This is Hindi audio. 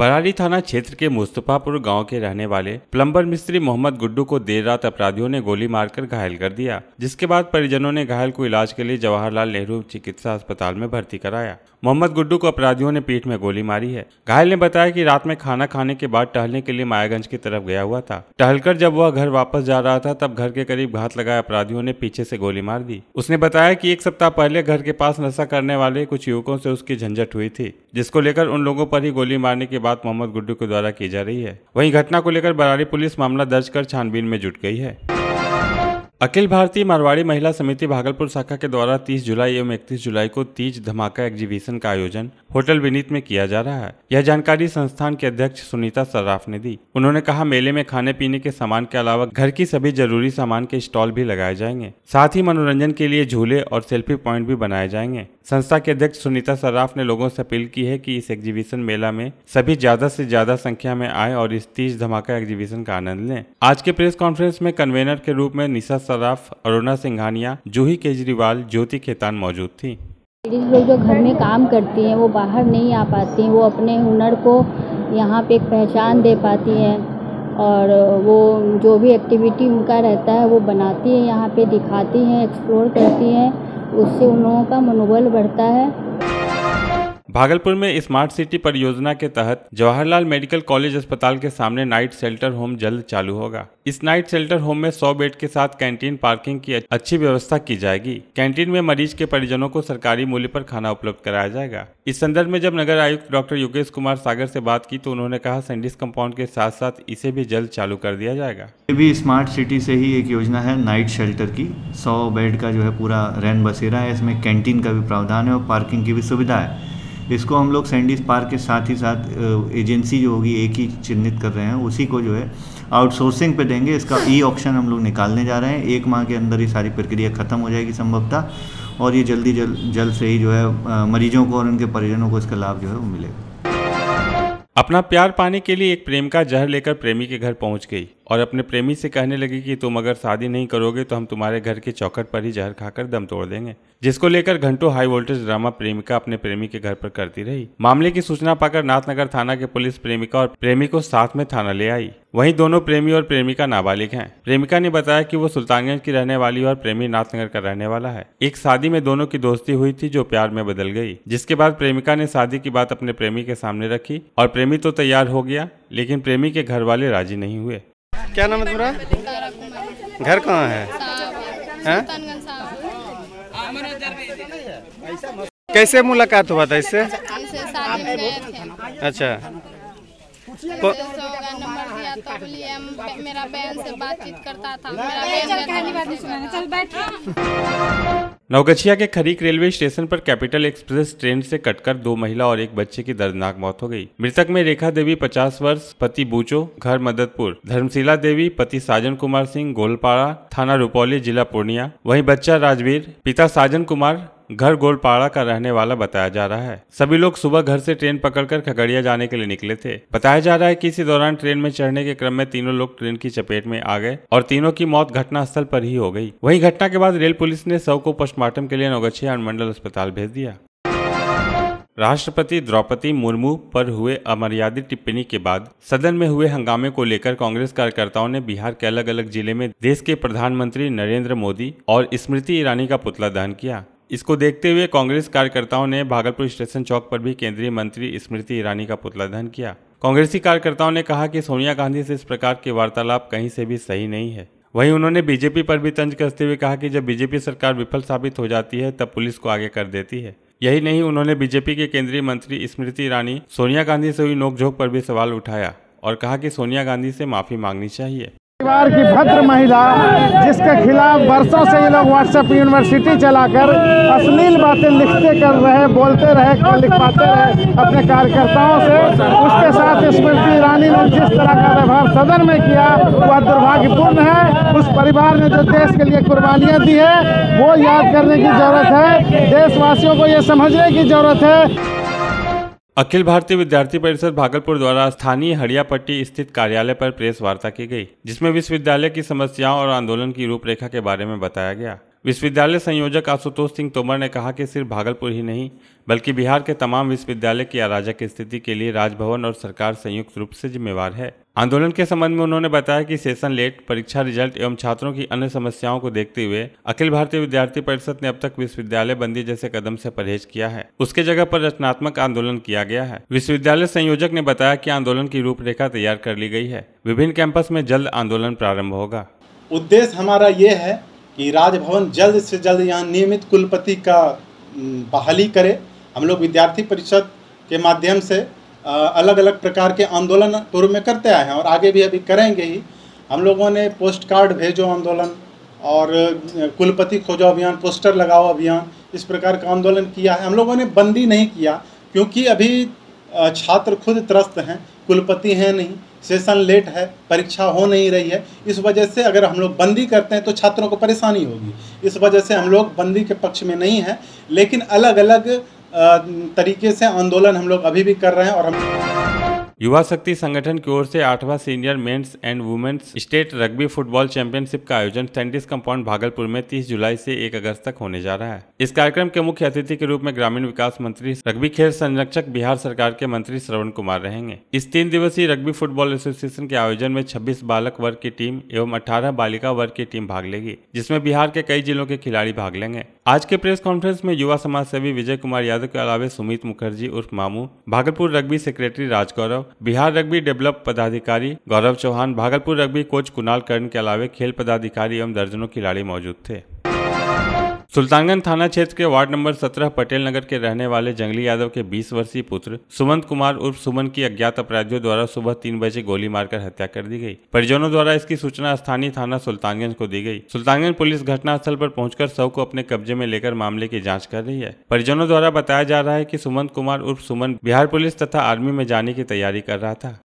बराली थाना क्षेत्र के मुस्तफापुर गांव के रहने वाले प्लम्बर मिस्त्री मोहम्मद गुड्डू को देर रात अपराधियों ने गोली मारकर घायल कर दिया जिसके बाद परिजनों ने घायल को इलाज के लिए जवाहरलाल नेहरू चिकित्सा अस्पताल में भर्ती कराया मोहम्मद गुड्डू को अपराधियों ने पीठ में गोली मारी है घायल ने बताया की रात में खाना खाने के बाद टहलने के लिए मायागंज की तरफ गया हुआ था टहलकर जब वह घर वापस जा रहा था तब घर के करीब घात लगाए अपराधियों ने पीछे से गोली मार दी उसने बताया की एक सप्ताह पहले घर के पास नशा करने वाले कुछ युवकों से उसकी झंझट हुई थी जिसको लेकर उन लोगों पर ही गोली मारने के बात मोहम्मद गुड्डू के द्वारा की जा रही है वहीं घटना को लेकर बरारी पुलिस मामला दर्ज कर छानबीन में जुट गई है अखिल भारतीय मारवाड़ी महिला समिति भागलपुर शाखा के द्वारा 30 जुलाई एवं 31 जुलाई को तीज धमाका एग्जीबिशन का आयोजन होटल विनीत में किया जा रहा है यह जानकारी संस्थान के अध्यक्ष सुनीता सर्राफ ने दी उन्होंने कहा मेले में खाने पीने के सामान के अलावा घर की सभी जरूरी सामान के स्टॉल भी लगाए जाएंगे साथ ही मनोरंजन के लिए झूले और सेल्फी प्वाइंट भी बनाए जाएंगे संस्था के अध्यक्ष सुनीता सर्राफ ने लोगों से अपील की है कि इस एग्जीबिशन मेला में सभी ज्यादा से ज्यादा संख्या में आए और इस तीज धमाका एग्जीबिशन का आनंद लें आज के प्रेस कॉन्फ्रेंस में कन्वेनर के रूप में निशा सदाफ अरुणा सिंघानिया जूही केजरीवाल ज्योति खेतान मौजूद थी लेडीज लोग जो घर में काम करती हैं वो बाहर नहीं आ पाती वो अपने हुनर को यहाँ पे एक पहचान दे पाती हैं और वो जो भी एक्टिविटी उनका रहता है वो बनाती है यहाँ पे दिखाती हैं एक्सप्लोर करती हैं उससे उन लोगों का मनोबल बढ़ता है भागलपुर में स्मार्ट सिटी परियोजना के तहत जवाहरलाल मेडिकल कॉलेज अस्पताल के सामने नाइट शेल्टर होम जल्द चालू होगा इस नाइट शेल्टर होम में 100 बेड के साथ कैंटीन पार्किंग की अच्छी व्यवस्था की जाएगी कैंटीन में मरीज के परिजनों को सरकारी मूल्य पर खाना उपलब्ध कराया जाएगा इस संदर्भ में जब नगर आयुक्त डॉक्टर योगेश कुमार सागर से बात की तो उन्होंने कहा सैंडिस कंपाउंड के साथ साथ इसे भी जल्द चालू कर दिया जाएगा ये भी स्मार्ट सिटी से ही एक योजना है नाइट शेल्टर की सौ बेड का जो है पूरा रैन बसेरा है इसमें कैंटीन का भी प्रावधान है और पार्किंग की भी सुविधा है इसको हम लोग सैंडीज पार्क के साथ ही साथ एजेंसी जो होगी एक ही चिन्हित कर रहे हैं उसी को जो है आउटसोर्सिंग पे देंगे इसका ई ऑप्शन हम लोग निकालने जा रहे हैं एक माह के अंदर ये सारी प्रक्रिया ख़त्म हो जाएगी संभवतः और ये जल्दी जल्द जल्द से ही जो है मरीजों को और उनके परिजनों को इसका लाभ जो है वो मिलेगा अपना प्यार पाने के लिए एक प्रेमिका जहर लेकर प्रेमी के घर पहुंच गई और अपने प्रेमी से कहने लगी कि तुम अगर शादी नहीं करोगे तो हम तुम्हारे घर के चौकट पर ही जहर खाकर दम तोड़ देंगे जिसको लेकर घंटों हाई वोल्टेज ड्रामा प्रेमिका अपने प्रेमी के घर पर करती रही मामले की सूचना पाकर नाथनगर थाना के पुलिस प्रेमिका और प्रेमी को साथ में थाना ले आई वहीं दोनों प्रेमी और प्रेमिका नाबालिग हैं प्रेमिका ने बताया कि वो सुल्तानगंज की रहने वाली और प्रेमी नाथनगर का रहने वाला है एक शादी में दोनों की दोस्ती हुई थी जो प्यार में बदल गई जिसके बाद प्रेमिका ने शादी की बात अपने प्रेमी के सामने रखी और प्रेमी तो तैयार हो गया लेकिन प्रेमी के घर वाले राजी नहीं हुए क्या नाम है तुम्हारा घर कहाँ है कैसे मुलाकात हुआ था इससे अच्छा लिए तो मेरा बहन से बातचीत करता था मेरा नवगछिया के खरीक रेलवे स्टेशन पर कैपिटल एक्सप्रेस ट्रेन से कटकर दो महिला और एक बच्चे की दर्दनाक मौत हो गई। मृतक में रेखा देवी 50 वर्ष पति बूचो घर मदतपुर धर्मशिला देवी पति साजन कुमार सिंह गोलपाड़ा थाना रुपौली जिला पूर्णिया वहीं बच्चा राजवीर पिता साजन कुमार घर गोलपाड़ा का रहने वाला बताया जा रहा है सभी लोग सुबह घर से ट्रेन पकड़कर खगड़िया जाने के लिए निकले थे बताया जा रहा है कि इसी दौरान ट्रेन में चढ़ने के क्रम में तीनों लोग ट्रेन की चपेट में आ गए और तीनों की मौत घटना स्थल पर ही हो गई वही घटना के बाद रेल पुलिस ने सब को पोस्टमार्टम के लिए नौगछिया अनुमंडल अस्पताल भेज दिया राष्ट्रपति द्रौपदी मुर्मू पर हुए अमर्यादित टिप्पणी के बाद सदन में हुए हंगामे को लेकर कांग्रेस कार्यकर्ताओं ने बिहार के अलग अलग जिले में देश के प्रधानमंत्री नरेंद्र मोदी और स्मृति ईरानी का पुतला दहन किया इसको देखते हुए कांग्रेस कार्यकर्ताओं ने भागलपुर स्टेशन चौक पर भी केंद्रीय मंत्री स्मृति ईरानी का पुतला दहन किया कांग्रेसी कार्यकर्ताओं ने कहा कि सोनिया गांधी से इस प्रकार के वार्तालाप कहीं से भी सही नहीं है वहीं उन्होंने बीजेपी पर भी तंज कसते हुए कहा कि जब बीजेपी सरकार विफल साबित हो जाती है तब पुलिस को आगे कर देती है यही नहीं उन्होंने बीजेपी के केंद्रीय मंत्री स्मृति ईरानी सोनिया गांधी से हुई नोकझोंक पर भी सवाल उठाया और कहा कि सोनिया गांधी से माफी मांगनी चाहिए परिवार की भद्र महिला जिसके खिलाफ वर्षों से ये लोग व्हाट्सएप यूनिवर्सिटी चलाकर अश्लील बातें लिखते कर रहे बोलते रहे लिखवाते रहे अपने कार्यकर्ताओं से उसके साथ स्मृति ईरानी ने जिस तरह का व्यवहार सदन में किया वह दुर्भाग्यपूर्ण है उस परिवार ने जो देश के लिए कुर्बानियाँ दी है वो याद करने की जरूरत है देशवासियों को ये समझने की जरूरत है अखिल भारतीय विद्यार्थी परिषद भागलपुर द्वारा स्थानीय हड़ियापट्टी स्थित कार्यालय पर प्रेस वार्ता की गई जिसमें विश्वविद्यालय की समस्याओं और आंदोलन की रूपरेखा के बारे में बताया गया विश्वविद्यालय संयोजक आशुतोष सिंह तोमर ने कहा कि सिर्फ भागलपुर ही नहीं बल्कि बिहार के तमाम विश्वविद्यालय की अराजक स्थिति के लिए राजभवन और सरकार संयुक्त रूप से जिम्मेवार है आंदोलन के संबंध में उन्होंने बताया कि सेशन लेट परीक्षा रिजल्ट एवं छात्रों की अन्य समस्याओं को देखते हुए अखिल भारतीय विद्यार्थी परिषद ने अब तक विश्वविद्यालय बंदी जैसे कदम से परहेज किया है उसके जगह पर रचनात्मक आंदोलन किया गया है विश्वविद्यालय संयोजक ने बताया कि आंदोलन की रूपरेखा तैयार कर ली गई है विभिन्न कैंपस में जल्द आंदोलन प्रारंभ होगा उद्देश्य हमारा ये है कि राजभवन जल्द से जल्द यहाँ नियमित कुलपति का बहाली करे हम लोग विद्यार्थी परिषद के माध्यम से अलग अलग प्रकार के आंदोलन पूर्व में करते आए हैं और आगे भी अभी करेंगे ही हम लोगों ने पोस्ट कार्ड भेजो आंदोलन और कुलपति खोजो अभियान पोस्टर लगाओ अभियान इस प्रकार का आंदोलन किया है हम लोगों ने बंदी नहीं किया क्योंकि अभी छात्र खुद त्रस्त हैं कुलपति हैं नहीं सेशन लेट है परीक्षा हो नहीं रही है इस वजह से अगर हम लोग बंदी करते हैं तो छात्रों को परेशानी होगी इस वजह से हम लोग बंदी के पक्ष में नहीं हैं लेकिन अलग अलग तरीके से आंदोलन हम लोग अभी भी कर रहे हैं और हम युवा शक्ति संगठन की ओर से आठवां senior men's and women's state rugby football championship का आयोजन सेंटिस कंपाउंड भागलपुर में 30 जुलाई से 1 अगस्त तक होने जा रहा है इस कार्यक्रम के मुख्य अतिथि के रूप में ग्रामीण विकास मंत्री रग्बी खेल संरक्षक बिहार सरकार के मंत्री श्रवण कुमार रहेंगे इस तीन दिवसीय रग्बी फुटबॉल एसोसिएशन के आयोजन में छब्बीस बालक वर्ग की टीम एवं अठारह बालिका वर्ग की टीम भाग लेगी जिसमे बिहार के कई जिलों के खिलाड़ी भाग लेंगे आज के प्रेस कॉन्फ्रेंस में युवा समाज सेवी विजय कुमार यादव के अलावे सुमित मुखर्जी उर्फ Mamu Bhagalpur rugby secretary Raj Gaurav Bihar rugby develop पदाधिकारी गौरव चौहान भागलपुर रग्बी कोच कुणाल कर्ण के अलावे खेल पदाधिकारी एवं दर्जनों खिलाड़ी मौजूद थे सुल्तानगंज थाना क्षेत्र के वार्ड नंबर 17 पटेल नगर के रहने वाले जंगली यादव के 20 वर्षीय पुत्र सुमंत कुमार उर्फ सुमन की अज्ञात अपराधियों द्वारा सुबह तीन बजे गोली मारकर हत्या कर दी गई परिजनों द्वारा इसकी सूचना स्थानीय थाना सुल्तानगंज को दी गई सुल्तानगंज पुलिस घटनास्थल पर पहुंचकर शव को अपने कब्जे में लेकर मामले की जाँच कर रही है परिजनों द्वारा बताया जा रहा है की सुमंत कुमार उर्फ सुमन बिहार पुलिस तथा आर्मी में जाने की तैयारी कर रहा था